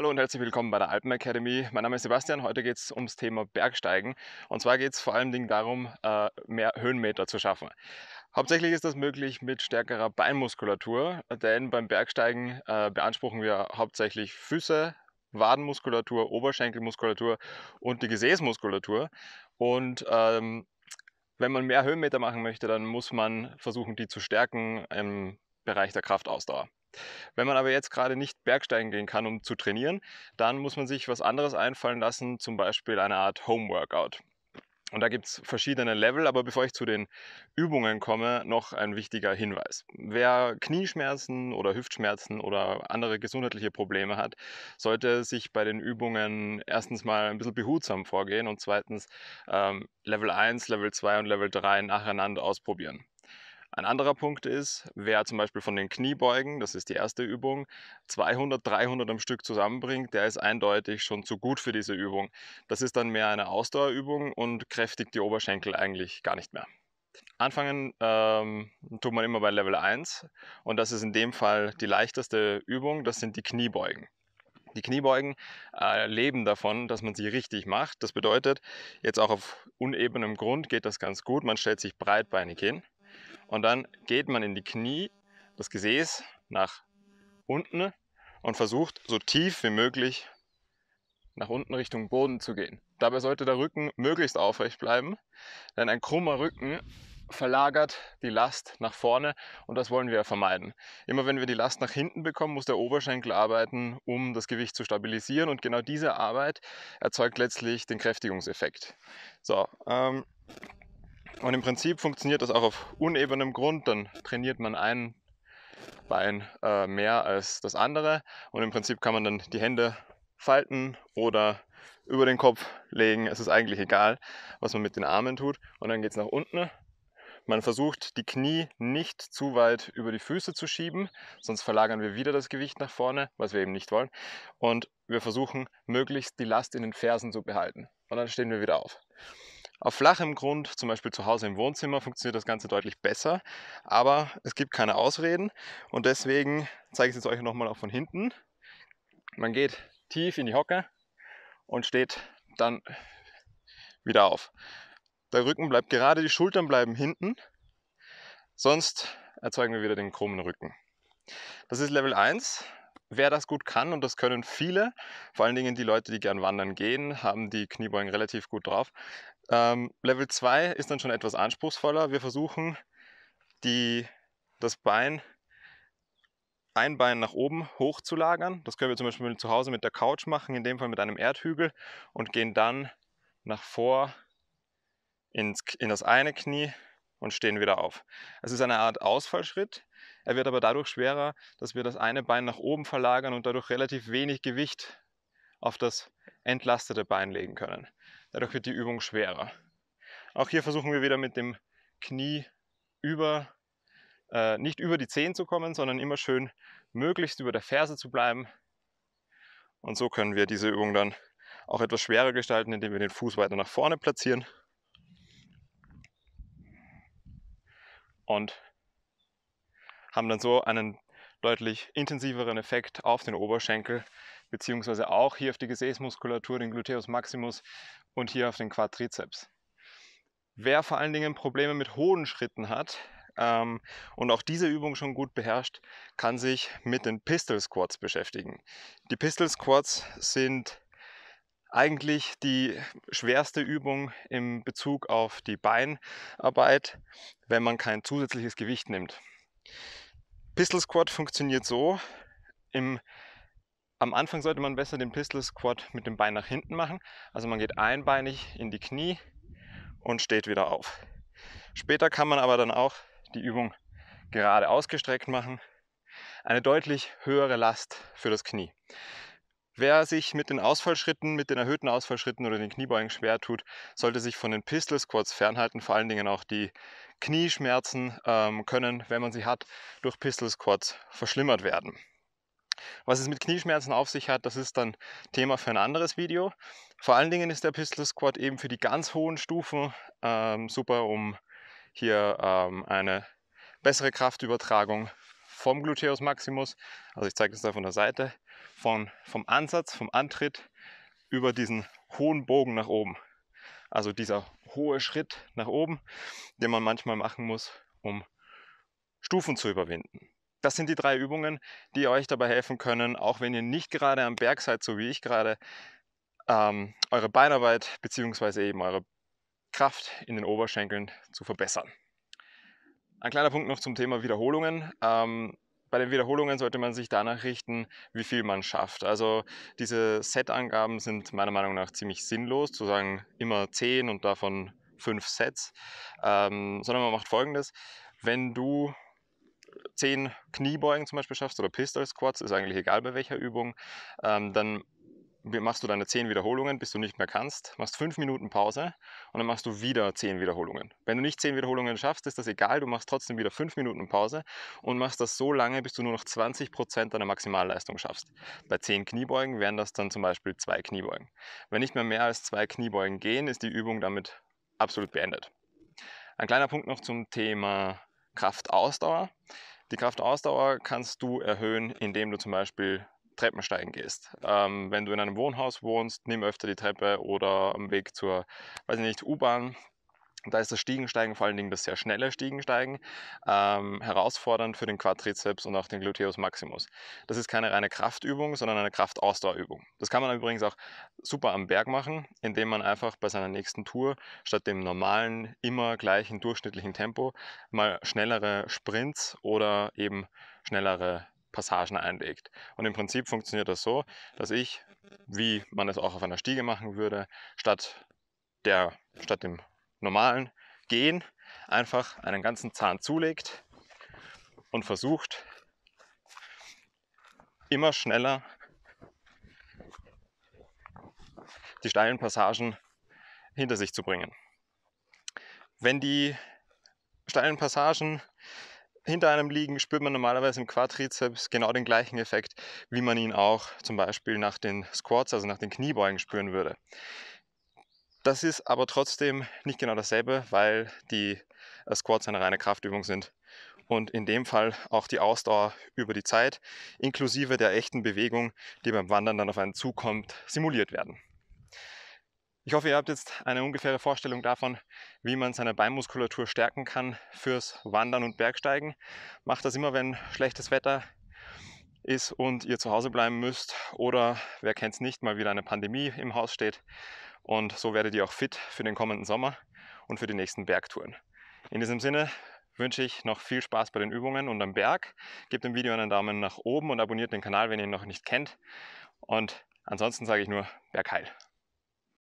Hallo und herzlich willkommen bei der Alpen Academy. Mein Name ist Sebastian. Heute geht es ums Thema Bergsteigen. Und zwar geht es vor allem darum, äh, mehr Höhenmeter zu schaffen. Hauptsächlich ist das möglich mit stärkerer Beinmuskulatur, denn beim Bergsteigen äh, beanspruchen wir hauptsächlich Füße, Wadenmuskulatur, Oberschenkelmuskulatur und die Gesäßmuskulatur. Und ähm, wenn man mehr Höhenmeter machen möchte, dann muss man versuchen, die zu stärken im Bereich der Kraftausdauer. Wenn man aber jetzt gerade nicht bergsteigen gehen kann, um zu trainieren, dann muss man sich was anderes einfallen lassen, zum Beispiel eine Art Homeworkout. Und da gibt es verschiedene Level, aber bevor ich zu den Übungen komme, noch ein wichtiger Hinweis. Wer Knieschmerzen oder Hüftschmerzen oder andere gesundheitliche Probleme hat, sollte sich bei den Übungen erstens mal ein bisschen behutsam vorgehen und zweitens ähm, Level 1, Level 2 und Level 3 nacheinander ausprobieren. Ein anderer Punkt ist, wer zum Beispiel von den Kniebeugen, das ist die erste Übung, 200, 300 am Stück zusammenbringt, der ist eindeutig schon zu gut für diese Übung. Das ist dann mehr eine Ausdauerübung und kräftigt die Oberschenkel eigentlich gar nicht mehr. Anfangen ähm, tut man immer bei Level 1 und das ist in dem Fall die leichteste Übung, das sind die Kniebeugen. Die Kniebeugen äh, leben davon, dass man sie richtig macht. Das bedeutet, jetzt auch auf unebenem Grund geht das ganz gut. Man stellt sich breitbeinig hin und dann geht man in die Knie, das Gesäß nach unten und versucht so tief wie möglich nach unten Richtung Boden zu gehen. Dabei sollte der Rücken möglichst aufrecht bleiben, denn ein krummer Rücken verlagert die Last nach vorne und das wollen wir vermeiden. Immer wenn wir die Last nach hinten bekommen, muss der Oberschenkel arbeiten, um das Gewicht zu stabilisieren und genau diese Arbeit erzeugt letztlich den Kräftigungseffekt. So, ähm, und im Prinzip funktioniert das auch auf unebenem Grund. Dann trainiert man ein Bein äh, mehr als das andere. Und im Prinzip kann man dann die Hände falten oder über den Kopf legen. Es ist eigentlich egal, was man mit den Armen tut. Und dann geht es nach unten. Man versucht, die Knie nicht zu weit über die Füße zu schieben, sonst verlagern wir wieder das Gewicht nach vorne, was wir eben nicht wollen. Und wir versuchen, möglichst die Last in den Fersen zu behalten. Und dann stehen wir wieder auf. Auf flachem Grund, zum Beispiel zu Hause im Wohnzimmer, funktioniert das Ganze deutlich besser, aber es gibt keine Ausreden und deswegen zeige ich es euch nochmal auch von hinten. Man geht tief in die Hocke und steht dann wieder auf. Der Rücken bleibt gerade, die Schultern bleiben hinten, sonst erzeugen wir wieder den krummen Rücken. Das ist Level 1. Wer das gut kann, und das können viele, vor allen Dingen die Leute, die gern wandern gehen, haben die Kniebeugen relativ gut drauf, ähm, Level 2 ist dann schon etwas anspruchsvoller. Wir versuchen, die, das Bein, ein Bein nach oben hochzulagern. Das können wir zum Beispiel zu Hause mit der Couch machen, in dem Fall mit einem Erdhügel und gehen dann nach vor ins, in das eine Knie und stehen wieder auf. Es ist eine Art Ausfallschritt. Er wird aber dadurch schwerer, dass wir das eine Bein nach oben verlagern und dadurch relativ wenig Gewicht auf das entlastete Bein legen können. Dadurch wird die Übung schwerer. Auch hier versuchen wir wieder mit dem Knie über, äh, nicht über die Zehen zu kommen, sondern immer schön möglichst über der Ferse zu bleiben. Und so können wir diese Übung dann auch etwas schwerer gestalten, indem wir den Fuß weiter nach vorne platzieren. Und haben dann so einen deutlich intensiveren Effekt auf den Oberschenkel, beziehungsweise auch hier auf die Gesäßmuskulatur, den Gluteus maximus und hier auf den Quadrizeps. Wer vor allen Dingen Probleme mit hohen Schritten hat ähm, und auch diese Übung schon gut beherrscht, kann sich mit den Pistol Squats beschäftigen. Die Pistol Squats sind eigentlich die schwerste Übung im Bezug auf die Beinarbeit, wenn man kein zusätzliches Gewicht nimmt. Pistol Squat funktioniert so, im am Anfang sollte man besser den Pistol Squat mit dem Bein nach hinten machen. Also man geht einbeinig in die Knie und steht wieder auf. Später kann man aber dann auch die Übung gerade ausgestreckt machen. Eine deutlich höhere Last für das Knie. Wer sich mit den Ausfallschritten, mit den erhöhten Ausfallschritten oder den Kniebeugen schwer tut, sollte sich von den Pistol Squats fernhalten. Vor allen Dingen auch die Knieschmerzen ähm, können, wenn man sie hat, durch Pistol Squats verschlimmert werden. Was es mit Knieschmerzen auf sich hat, das ist dann Thema für ein anderes Video. Vor allen Dingen ist der Pistol Squat eben für die ganz hohen Stufen ähm, super, um hier ähm, eine bessere Kraftübertragung vom Gluteus Maximus, also ich zeige das da von der Seite, von, vom Ansatz, vom Antritt über diesen hohen Bogen nach oben. Also dieser hohe Schritt nach oben, den man manchmal machen muss, um Stufen zu überwinden. Das sind die drei Übungen, die euch dabei helfen können, auch wenn ihr nicht gerade am Berg seid, so wie ich gerade, ähm, eure Beinarbeit bzw. eben eure Kraft in den Oberschenkeln zu verbessern. Ein kleiner Punkt noch zum Thema Wiederholungen. Ähm, bei den Wiederholungen sollte man sich danach richten, wie viel man schafft. Also diese Set-Angaben sind meiner Meinung nach ziemlich sinnlos, zu sagen immer 10 und davon 5 Sets, ähm, sondern man macht folgendes. Wenn du zehn Kniebeugen zum Beispiel schaffst oder Pistol Squats, ist eigentlich egal bei welcher Übung, ähm, dann machst du deine 10 Wiederholungen, bis du nicht mehr kannst, machst 5 Minuten Pause und dann machst du wieder 10 Wiederholungen. Wenn du nicht 10 Wiederholungen schaffst, ist das egal, du machst trotzdem wieder 5 Minuten Pause und machst das so lange, bis du nur noch 20% deiner Maximalleistung schaffst. Bei 10 Kniebeugen wären das dann zum Beispiel 2 Kniebeugen. Wenn nicht mehr mehr als 2 Kniebeugen gehen, ist die Übung damit absolut beendet. Ein kleiner Punkt noch zum Thema Kraftausdauer. Die Kraftausdauer kannst du erhöhen, indem du zum Beispiel Treppensteigen gehst. Ähm, wenn du in einem Wohnhaus wohnst, nimm öfter die Treppe oder am Weg zur, weiß nicht, U-Bahn, da ist das Stiegensteigen, vor allen Dingen das sehr schnelle Stiegensteigen, ähm, herausfordernd für den Quadrizeps und auch den Gluteus maximus. Das ist keine reine Kraftübung, sondern eine Kraftausdauerübung. Das kann man übrigens auch super am Berg machen, indem man einfach bei seiner nächsten Tour statt dem normalen, immer gleichen durchschnittlichen Tempo mal schnellere Sprints oder eben schnellere Passagen einlegt. Und im Prinzip funktioniert das so, dass ich, wie man es auch auf einer Stiege machen würde, statt der statt dem normalen Gehen einfach einen ganzen Zahn zulegt und versucht immer schneller die steilen Passagen hinter sich zu bringen. Wenn die steilen Passagen hinter einem liegen, spürt man normalerweise im Quadrizeps genau den gleichen Effekt, wie man ihn auch zum Beispiel nach den Squats, also nach den Kniebeugen spüren würde. Das ist aber trotzdem nicht genau dasselbe, weil die äh, Squats eine reine Kraftübung sind. Und in dem Fall auch die Ausdauer über die Zeit, inklusive der echten Bewegung, die beim Wandern dann auf einen zukommt, simuliert werden. Ich hoffe, ihr habt jetzt eine ungefähre Vorstellung davon, wie man seine Beinmuskulatur stärken kann fürs Wandern und Bergsteigen. Macht das immer, wenn schlechtes Wetter ist und ihr zu Hause bleiben müsst oder, wer kennt es nicht, mal wieder eine Pandemie im Haus steht. Und so werdet ihr auch fit für den kommenden Sommer und für die nächsten Bergtouren. In diesem Sinne wünsche ich noch viel Spaß bei den Übungen und am Berg. Gebt dem Video einen Daumen nach oben und abonniert den Kanal, wenn ihr ihn noch nicht kennt. Und ansonsten sage ich nur Bergheil.